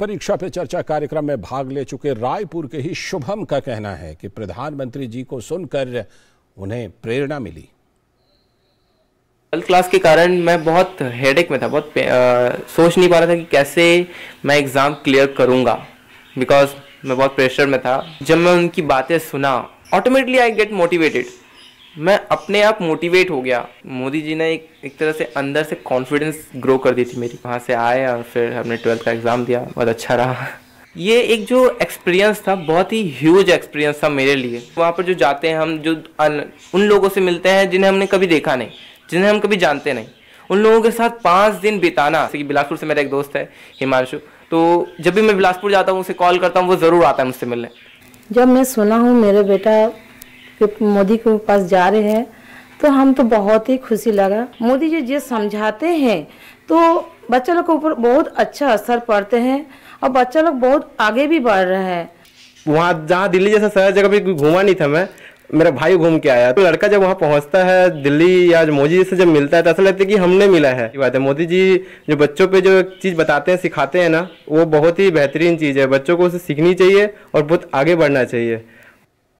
परीक्षा पे चर्चा कार्यक्रम में भाग ले चुके रायपुर के ही शुभम का कहना है कि प्रधानमंत्री जी को सुनकर उन्हें प्रेरणा मिली ट्वेल्थ क्लास के कारण मैं बहुत हेडेक में था बहुत आ, सोच नहीं पा रहा था कि कैसे मैं एग्ज़ाम क्लियर करूंगा बिकॉज मैं बहुत प्रेशर में था जब मैं उनकी बातें सुना ऑटोमेटिकली आई गेट मोटिवेटेड मैं अपने आप मोटिवेट हो गया मोदी जी ने एक एक तरह से अंदर से कॉन्फिडेंस ग्रो कर दी थी मेरी वहाँ से आए और फिर हमने ट्वेल्थ का एग्ज़ाम दिया बहुत अच्छा रहा ये एक जो एक्सपीरियंस था बहुत ही ह्यूज एक्सपीरियंस था मेरे लिए वहाँ पर जो जाते हैं हम जो उन लोगों से मिलते हैं जिन्हें हमने कभी देखा नहीं जिन्हें हम कभी जानते नहीं उन लोगों के साथ पाँच दिन बिताना जैसे कि बिलासपुर से मेरा एक दोस्त है हिमांशु तो जब भी मैं बिलासपुर जाता हूँ उसे कॉल करता हूँ वो ज़रूर आता है मुझसे मिलने जब मैं सुना हूँ मेरे बेटा मोदी के पास जा रहे हैं तो हम तो बहुत ही खुशी लगा मोदी जी जो समझाते हैं तो बच्चे लोग के ऊपर बहुत अच्छा असर पड़ते हैं और बच्चा लोग बहुत आगे भी बढ़ रहे हैं वहाँ जहाँ दिल्ली जैसा शहर जगह भी घूमा नहीं था मैं मेरा भाई घूम के आया तो लड़का जब वहाँ पहुँचता है दिल्ली या मोदी जी से जब मिलता है तो ऐसा लगता है कि हमने मिला है बात है मोदी जी जो बच्चों पे जो चीज़ बताते हैं सिखाते हैं ना वो बहुत ही बेहतरीन चीज़ है बच्चों को उसे सीखनी चाहिए और बहुत आगे बढ़ना चाहिए